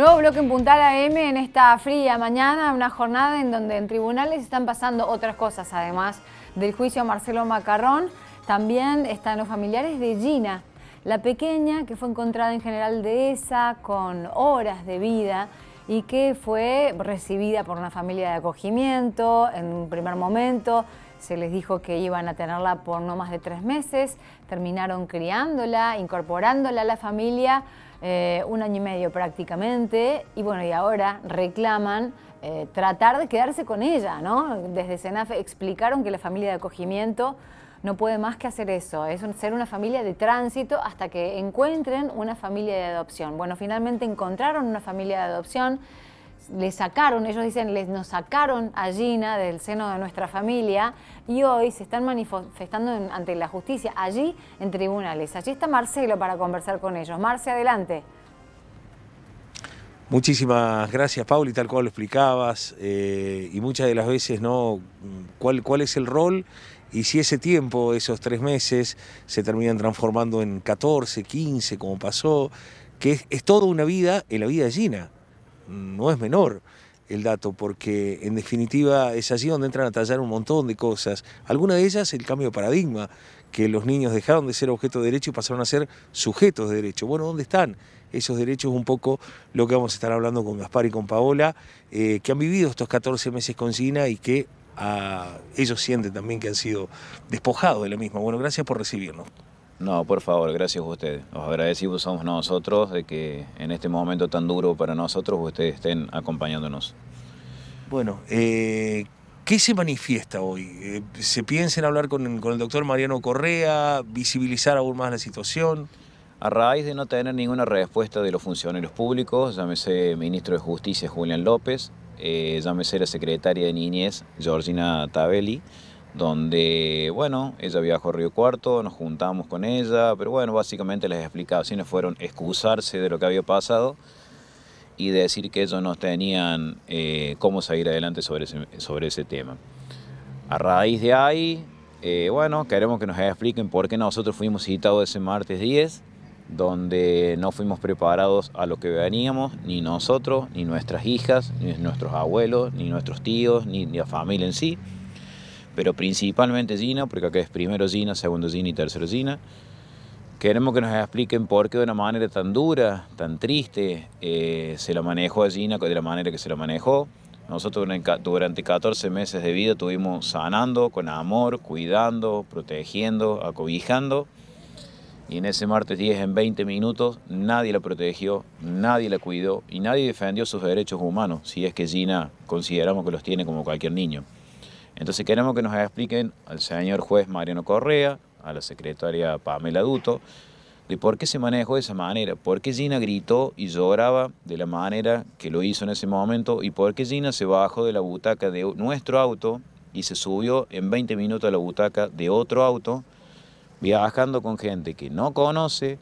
Nuevo bloque en a M en esta fría mañana, una jornada en donde en tribunales están pasando otras cosas, además del juicio a Marcelo Macarrón, también están los familiares de Gina, la pequeña que fue encontrada en General Dehesa con horas de vida y que fue recibida por una familia de acogimiento en un primer momento. Se les dijo que iban a tenerla por no más de tres meses, terminaron criándola, incorporándola a la familia eh, un año y medio prácticamente, y bueno, y ahora reclaman eh, tratar de quedarse con ella, ¿no? Desde Senaf explicaron que la familia de acogimiento no puede más que hacer eso, es ser una familia de tránsito hasta que encuentren una familia de adopción. Bueno, finalmente encontraron una familia de adopción les sacaron, ellos dicen, les, nos sacaron a Gina del seno de nuestra familia y hoy se están manifestando ante la justicia, allí en tribunales. Allí está Marcelo para conversar con ellos. Marcia, adelante. Muchísimas gracias, Pauli, tal cual lo explicabas, eh, y muchas de las veces, ¿no? ¿Cuál, es el rol? Y si ese tiempo, esos tres meses, se terminan transformando en 14, 15, como pasó, que es, es toda una vida en la vida de Gina no es menor el dato, porque en definitiva es allí donde entran a tallar un montón de cosas. Alguna de ellas el cambio de paradigma, que los niños dejaron de ser objeto de derecho y pasaron a ser sujetos de derecho. Bueno, ¿dónde están esos derechos? Un poco lo que vamos a estar hablando con Gaspar y con Paola, eh, que han vivido estos 14 meses con Gina y que ah, ellos sienten también que han sido despojados de la misma. Bueno, gracias por recibirnos. No, por favor, gracias a ustedes. Los agradecidos somos nosotros de que en este momento tan duro para nosotros ustedes estén acompañándonos. Bueno, eh, ¿qué se manifiesta hoy? Eh, ¿Se piensa en hablar con, el doctor Mariano Correa, visibilizar aún más la situación? A raíz de no tener ninguna respuesta de los funcionarios públicos, llámese ministro de Justicia Julián López, eh, llámese la secretaria de Niñez Georgina Tabelli, donde, bueno, ella viajó a Río Cuarto, nos juntamos con ella, pero bueno, básicamente las explicaciones fueron excusarse de lo que había pasado y decir que ellos no tenían eh, cómo salir adelante sobre ese, tema. A raíz de ahí, eh, bueno, queremos que nos expliquen por qué nosotros fuimos citados ese martes 10, donde no fuimos preparados a lo que veníamos, ni nosotros, ni nuestras hijas, ni nuestros abuelos, ni nuestros tíos, ni, ni la familia en sí pero principalmente Gina, porque acá es primero Gina, segundo Gina y tercero Gina. Queremos que nos expliquen por qué de una manera tan dura, tan triste, eh, se la manejó a Gina de la manera que se la manejó. Nosotros durante 14 meses de vida estuvimos sanando con amor, cuidando, protegiendo, acobijando. Y en ese martes 10, en 20 minutos, nadie la protegió, nadie la cuidó y nadie defendió sus derechos humanos, si es que Gina consideramos que los tiene como cualquier niño. Entonces queremos que nos expliquen al señor juez Mariano Correa, a la secretaria Pamela Duto, de por qué se manejó de esa manera, por qué Gina gritó y lloraba de la manera que lo hizo en ese momento y por qué Gina se bajó de la butaca de nuestro auto y se subió en 20 minutos a la butaca de otro auto, viajando con gente que no conoce,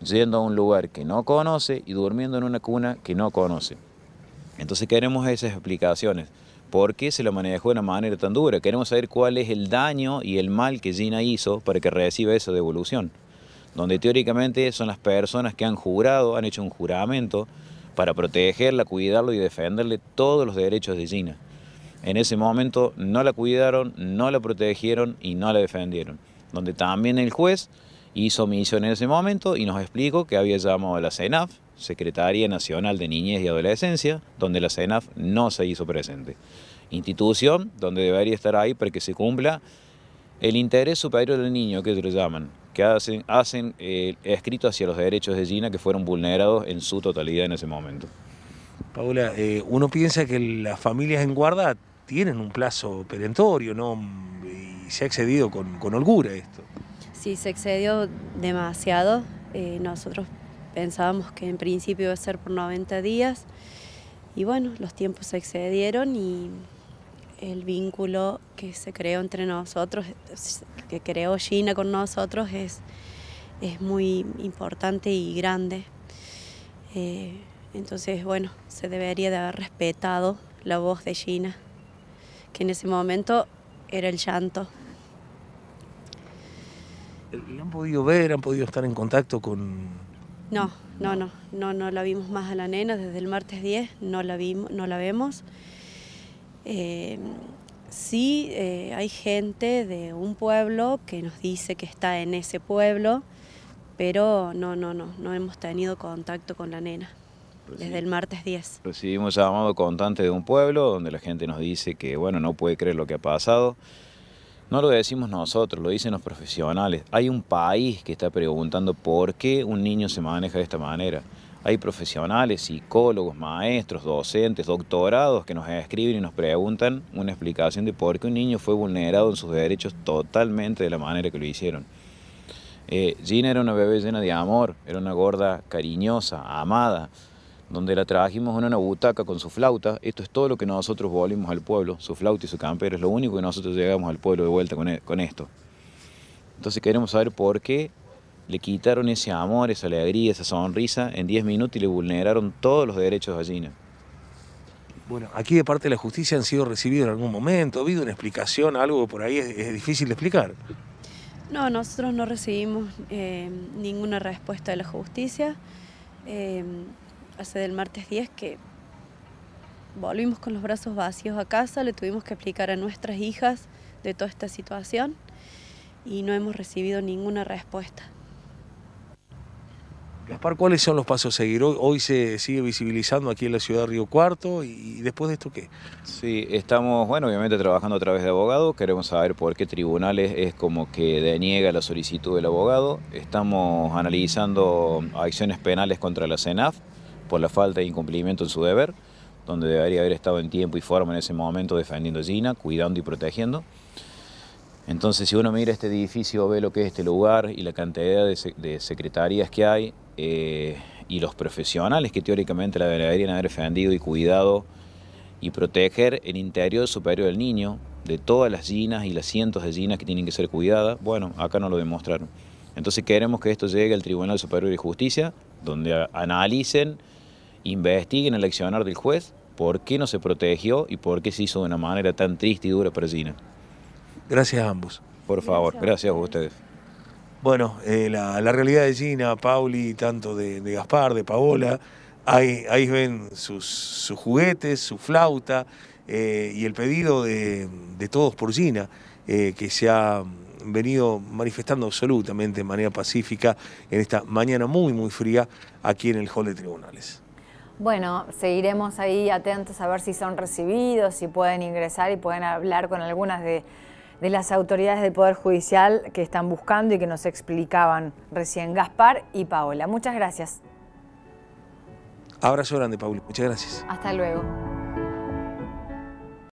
yendo a un lugar que no conoce y durmiendo en una cuna que no conoce. Entonces queremos esas explicaciones. ¿Por qué se lo manejó de una manera tan dura? Queremos saber cuál es el daño y el mal que Gina hizo para que reciba esa devolución. Donde teóricamente son las personas que han jurado, han hecho un juramento para protegerla, cuidarlo y defenderle todos los derechos de Gina. En ese momento no la cuidaron, no la protegieron y no la defendieron. Donde también el juez hizo misión en ese momento y nos explicó que había llamado a la CENAF, Secretaría Nacional de Niñez y Adolescencia, donde la CENAF no se hizo presente. Institución donde debería estar ahí para que se cumpla el interés superior del niño, que ellos lo llaman, que hacen, hacen eh, escrito hacia los derechos de Gina que fueron vulnerados en su totalidad en ese momento. Paula, eh, uno piensa que las familias en guarda tienen un plazo perentorio, ¿no? Y se ha excedido con holgura esto. Si se excedió demasiado. Eh, nosotros pensábamos que en principio iba a ser por 90 días y bueno, los tiempos se excedieron y el vínculo que se creó entre nosotros, que creó Gina con nosotros, es, muy importante y grande. Eh, entonces, bueno, se debería de haber respetado la voz de Gina, que en ese momento era el llanto. ¿La han podido ver? ¿Han podido estar en contacto con...? No, no, no, no, no la vimos más a la nena desde el martes 10, no la, vimos, no la vemos. Eh, sí, eh, hay gente de un pueblo que nos dice que está en ese pueblo, pero no, no, no, no hemos tenido contacto con la nena pues desde el martes 10. Recibimos llamado constante de un pueblo donde la gente nos dice que, bueno, no puede creer lo que ha pasado. No lo decimos nosotros, lo dicen los profesionales. Hay un país que está preguntando por qué un niño se maneja de esta manera. Hay profesionales, psicólogos, maestros, docentes, doctorados que nos escriben y nos preguntan una explicación de por qué un niño fue vulnerado en sus derechos totalmente de la manera que lo hicieron. Eh, Gina era una bebé llena de amor, era una gorda cariñosa, amada donde la trajimos en una butaca con su flauta. Esto es todo lo que nosotros volvimos al pueblo, su flauta y su campero... es lo único que nosotros llegamos al pueblo de vuelta con, e-, esto. Entonces queremos saber por qué le quitaron ese amor, esa alegría, esa sonrisa en 10 minutos y le vulneraron todos los derechos de Gallina. Bueno, aquí de parte de la justicia han sido recibidos en algún momento, ha habido una explicación, algo por ahí es, difícil de explicar. No, nosotros no recibimos eh, ninguna respuesta de la justicia. Eh, hace del martes 10 que volvimos con los brazos vacíos a casa, le tuvimos que explicar a nuestras hijas de toda esta situación y no hemos recibido ninguna respuesta. Gaspar, ¿cuáles son los pasos a seguir? Hoy, se sigue visibilizando aquí en la ciudad de Río Cuarto y, después de esto qué? Sí, estamos, bueno, obviamente trabajando a través de abogados, queremos saber por qué tribunales es como que deniega la solicitud del abogado. Estamos analizando acciones penales contra la CENAF, por la falta de incumplimiento en su deber, donde debería haber estado en tiempo y forma en ese momento defendiendo a Gina, cuidando y protegiendo. Entonces, si uno mira este edificio, ve lo que es este lugar y la cantidad de, secretarías que hay eh, y los profesionales que teóricamente la deberían haber defendido y cuidado y proteger el interior superior del niño, de todas las ginas y las cientos de ginas que tienen que ser cuidadas, bueno, acá no lo demostraron. Entonces queremos que esto llegue al Tribunal Superior de Justicia, donde analicen investiguen el accionar del juez, por qué no se protegió y por qué se hizo de una manera tan triste y dura para Gina. Gracias a ambos. Por favor, gracias, a ustedes. Bueno, eh, la, realidad de Gina, Pauli, tanto de, Gaspar, de Paola, ahí, ven sus, juguetes, su flauta eh, y el pedido de, todos por Gina, eh, que se ha venido manifestando absolutamente de manera pacífica en esta mañana muy, muy fría aquí en el Hall de Tribunales. Bueno, seguiremos ahí atentos a ver si son recibidos, si pueden ingresar y pueden hablar con algunas de, las autoridades del Poder Judicial que están buscando y que nos explicaban recién Gaspar y Paola. Muchas gracias. Abrazo grande, Paula. Muchas gracias. Hasta luego.